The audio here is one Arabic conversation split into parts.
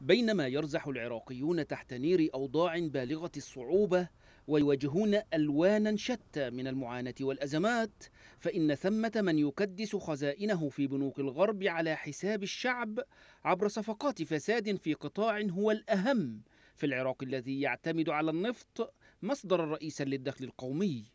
بينما يرزح العراقيون تحت نير أوضاع بالغة الصعوبة ويواجهون ألوانا شتى من المعاناة والأزمات فإن ثمة من يكدس خزائنه في بنوك الغرب على حساب الشعب عبر صفقات فساد في قطاع هو الأهم في العراق الذي يعتمد على النفط مصدرا رئيسا للدخل القومي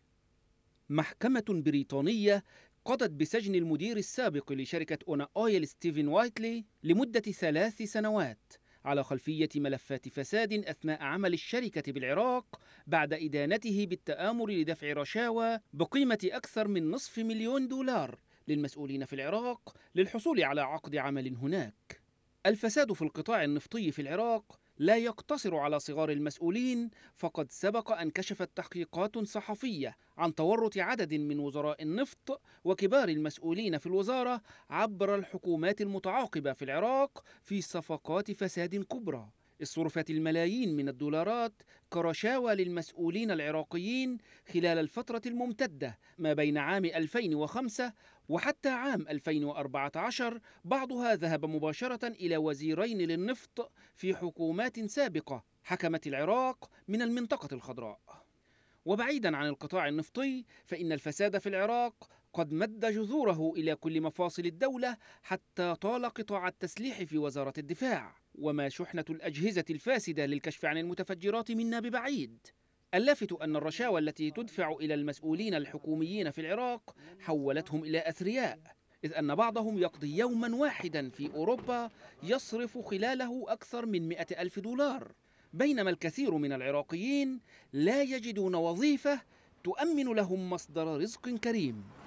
محكمة بريطانية قضت بسجن المدير السابق لشركة أونا أويل ستيفن وايتلي لمدة ثلاث سنوات على خلفية ملفات فساد أثناء عمل الشركة بالعراق بعد إدانته بالتآمر لدفع رشاوى بقيمة أكثر من نصف مليون دولار للمسؤولين في العراق للحصول على عقد عمل هناك. الفساد في القطاع النفطي في العراق لا يقتصر على صغار المسؤولين فقد سبق أن كشفت تحقيقات صحفية عن تورط عدد من وزراء النفط وكبار المسؤولين في الوزارة عبر الحكومات المتعاقبة في العراق في صفقات فساد كبرى صرفت الملايين من الدولارات كرشاوى للمسؤولين العراقيين خلال الفترة الممتدة ما بين عام 2005 وحتى عام 2014 بعضها ذهب مباشرة إلى وزيرين للنفط في حكومات سابقة حكمت العراق من المنطقة الخضراء وبعيدا عن القطاع النفطي فإن الفساد في العراق قد مد جذوره إلى كل مفاصل الدولة حتى طال قطاع التسليح في وزارة الدفاع وما شحنة الأجهزة الفاسدة للكشف عن المتفجرات منا ببعيد اللافت أن الرشاوى التي تدفع إلى المسؤولين الحكوميين في العراق حولتهم إلى أثرياء إذ أن بعضهم يقضي يوما واحدا في أوروبا يصرف خلاله أكثر من مئة ألف دولار بينما الكثير من العراقيين لا يجدون وظيفة تؤمن لهم مصدر رزق كريم